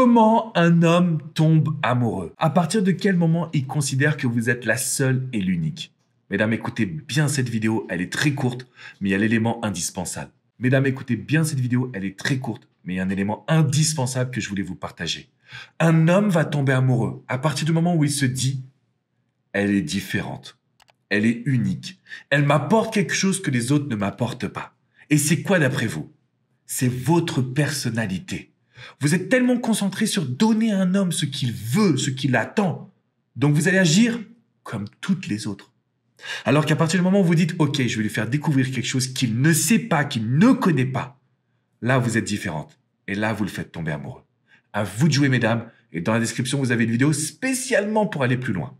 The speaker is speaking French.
Comment un homme tombe amoureux À partir de quel moment il considère que vous êtes la seule et l'unique Mesdames, écoutez bien cette vidéo, elle est très courte, mais il y a l'élément indispensable. Mesdames, écoutez bien cette vidéo, elle est très courte, mais il y a un élément indispensable que je voulais vous partager. Un homme va tomber amoureux à partir du moment où il se dit ⁇ Elle est différente, elle est unique, elle m'apporte quelque chose que les autres ne m'apportent pas. Et c'est quoi d'après vous C'est votre personnalité. Vous êtes tellement concentré sur donner à un homme ce qu'il veut, ce qu'il attend. Donc vous allez agir comme toutes les autres. Alors qu'à partir du moment où vous dites, OK, je vais lui faire découvrir quelque chose qu'il ne sait pas, qu'il ne connaît pas, là, vous êtes différente. Et là, vous le faites tomber amoureux. À vous de jouer, mesdames. Et dans la description, vous avez une vidéo spécialement pour aller plus loin.